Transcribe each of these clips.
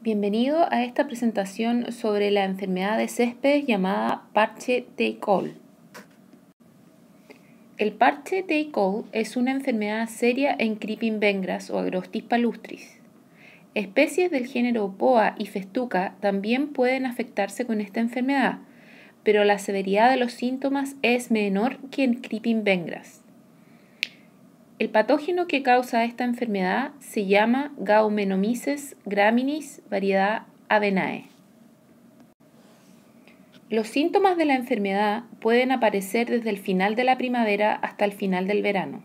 Bienvenido a esta presentación sobre la enfermedad de césped llamada parche de col. El parche de col es una enfermedad seria en Creeping vengras o Agrostis palustris. Especies del género Poa y Festuca también pueden afectarse con esta enfermedad, pero la severidad de los síntomas es menor que en Creeping vengras. El patógeno que causa esta enfermedad se llama Gaumenomyces graminis, variedad Avenae. Los síntomas de la enfermedad pueden aparecer desde el final de la primavera hasta el final del verano.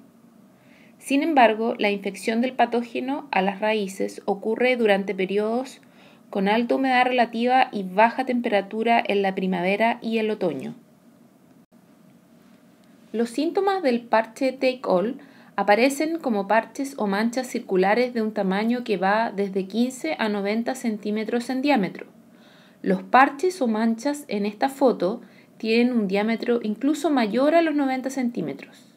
Sin embargo, la infección del patógeno a las raíces ocurre durante periodos con alta humedad relativa y baja temperatura en la primavera y el otoño. Los síntomas del parche take-all Aparecen como parches o manchas circulares de un tamaño que va desde 15 a 90 centímetros en diámetro. Los parches o manchas en esta foto tienen un diámetro incluso mayor a los 90 centímetros.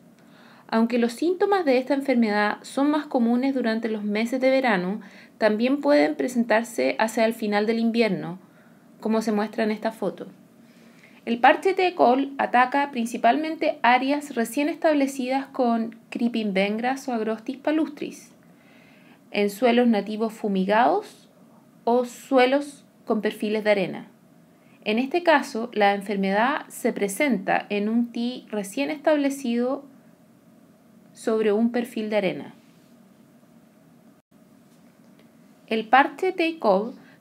Aunque los síntomas de esta enfermedad son más comunes durante los meses de verano, también pueden presentarse hacia el final del invierno, como se muestra en esta foto. El parche de col ataca principalmente áreas recién establecidas con Creeping vengras o Agrostis palustris, en suelos nativos fumigados o suelos con perfiles de arena. En este caso, la enfermedad se presenta en un T recién establecido sobre un perfil de arena. El parche de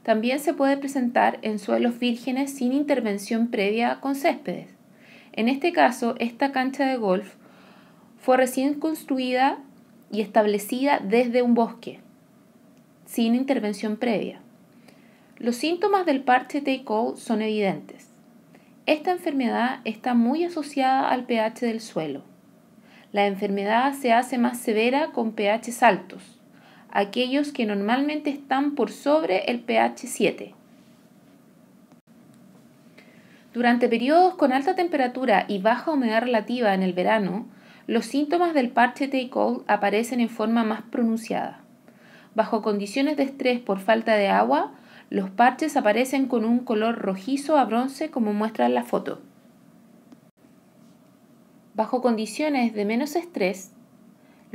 también se puede presentar en suelos vírgenes sin intervención previa con céspedes. En este caso, esta cancha de golf fue recién construida y establecida desde un bosque, sin intervención previa. Los síntomas del parche take son evidentes. Esta enfermedad está muy asociada al pH del suelo. La enfermedad se hace más severa con pH altos aquellos que normalmente están por sobre el pH 7. Durante periodos con alta temperatura y baja humedad relativa en el verano, los síntomas del parche take cold aparecen en forma más pronunciada. Bajo condiciones de estrés por falta de agua, los parches aparecen con un color rojizo a bronce como muestra en la foto. Bajo condiciones de menos estrés,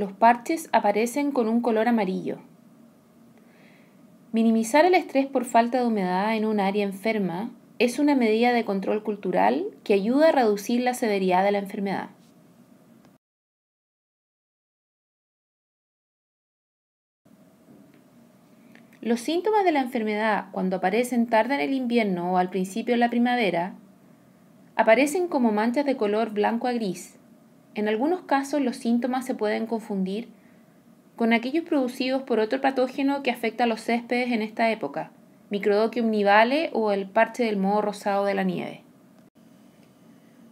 los parches aparecen con un color amarillo. Minimizar el estrés por falta de humedad en un área enferma es una medida de control cultural que ayuda a reducir la severidad de la enfermedad. Los síntomas de la enfermedad cuando aparecen tarde en el invierno o al principio de la primavera aparecen como manchas de color blanco a gris, en algunos casos los síntomas se pueden confundir con aquellos producidos por otro patógeno que afecta a los céspedes en esta época, microdochium nivale o el parche del moho rosado de la nieve.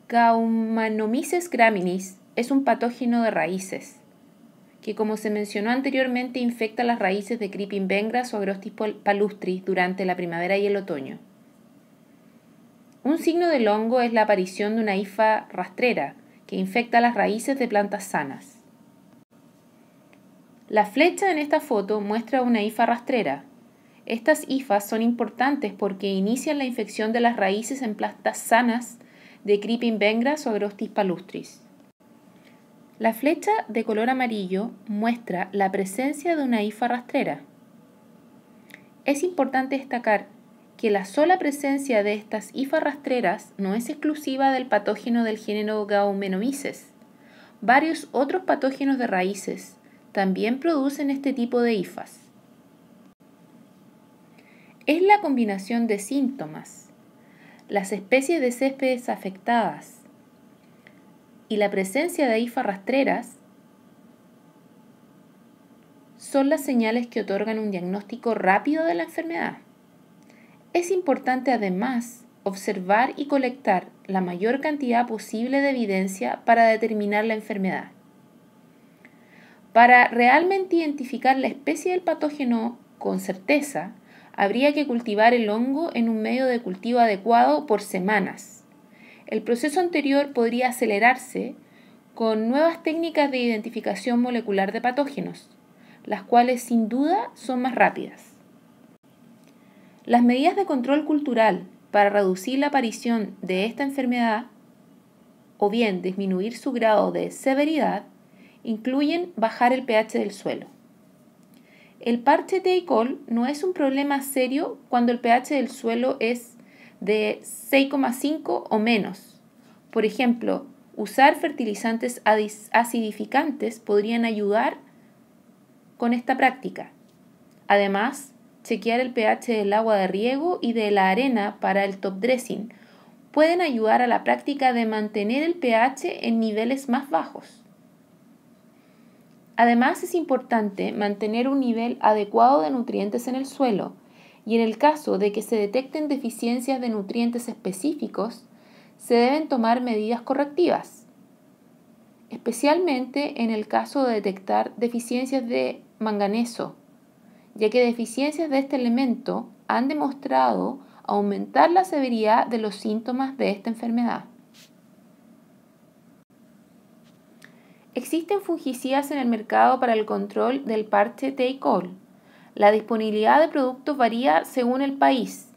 Gaumanomyces graminis es un patógeno de raíces, que como se mencionó anteriormente infecta las raíces de Creeping Vengras o Agrostis palustris durante la primavera y el otoño. Un signo del hongo es la aparición de una hifa rastrera, que infecta las raíces de plantas sanas. La flecha en esta foto muestra una hifa rastrera. Estas hifas son importantes porque inician la infección de las raíces en plantas sanas de Creeping Vengras o Agrostis palustris. La flecha de color amarillo muestra la presencia de una hifa rastrera. Es importante destacar que la sola presencia de estas hifas rastreras no es exclusiva del patógeno del género Gaumenomyces. Varios otros patógenos de raíces también producen este tipo de hifas. Es la combinación de síntomas, las especies de céspedes afectadas y la presencia de hifas rastreras son las señales que otorgan un diagnóstico rápido de la enfermedad. Es importante además observar y colectar la mayor cantidad posible de evidencia para determinar la enfermedad. Para realmente identificar la especie del patógeno con certeza, habría que cultivar el hongo en un medio de cultivo adecuado por semanas. El proceso anterior podría acelerarse con nuevas técnicas de identificación molecular de patógenos, las cuales sin duda son más rápidas. Las medidas de control cultural para reducir la aparición de esta enfermedad o bien disminuir su grado de severidad incluyen bajar el pH del suelo. El parche coli no es un problema serio cuando el pH del suelo es de 6,5 o menos. Por ejemplo, usar fertilizantes acidificantes podrían ayudar con esta práctica. Además, chequear el pH del agua de riego y de la arena para el top dressing pueden ayudar a la práctica de mantener el pH en niveles más bajos. Además es importante mantener un nivel adecuado de nutrientes en el suelo y en el caso de que se detecten deficiencias de nutrientes específicos, se deben tomar medidas correctivas, especialmente en el caso de detectar deficiencias de manganeso, ya que deficiencias de este elemento han demostrado aumentar la severidad de los síntomas de esta enfermedad. Existen fungicidas en el mercado para el control del parche Take-All. La disponibilidad de productos varía según el país.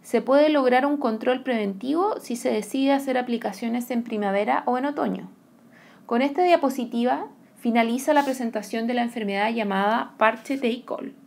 Se puede lograr un control preventivo si se decide hacer aplicaciones en primavera o en otoño. Con esta diapositiva finaliza la presentación de la enfermedad llamada parche de E.